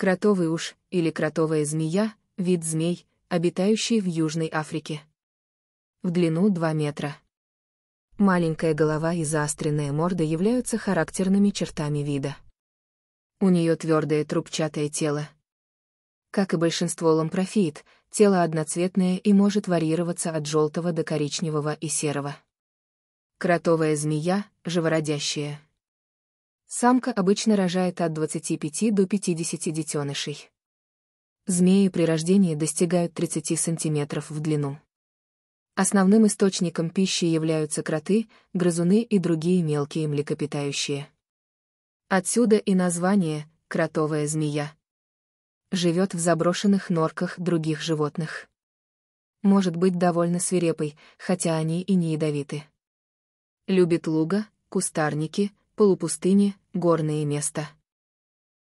Кротовый уж, или кротовая змея, вид змей, обитающий в Южной Африке. В длину 2 метра. Маленькая голова и заостренная морда являются характерными чертами вида. У нее твердое трубчатое тело. Как и большинство лампрофиит, тело одноцветное и может варьироваться от желтого до коричневого и серого. Кротовая змея, живородящая. Самка обычно рожает от 25 до 50 детенышей. Змеи при рождении достигают 30 сантиметров в длину. Основным источником пищи являются кроты, грызуны и другие мелкие млекопитающие. Отсюда и название «кротовая змея». Живет в заброшенных норках других животных. Может быть довольно свирепой, хотя они и не ядовиты. Любит луга, кустарники, полупустыни, горные места.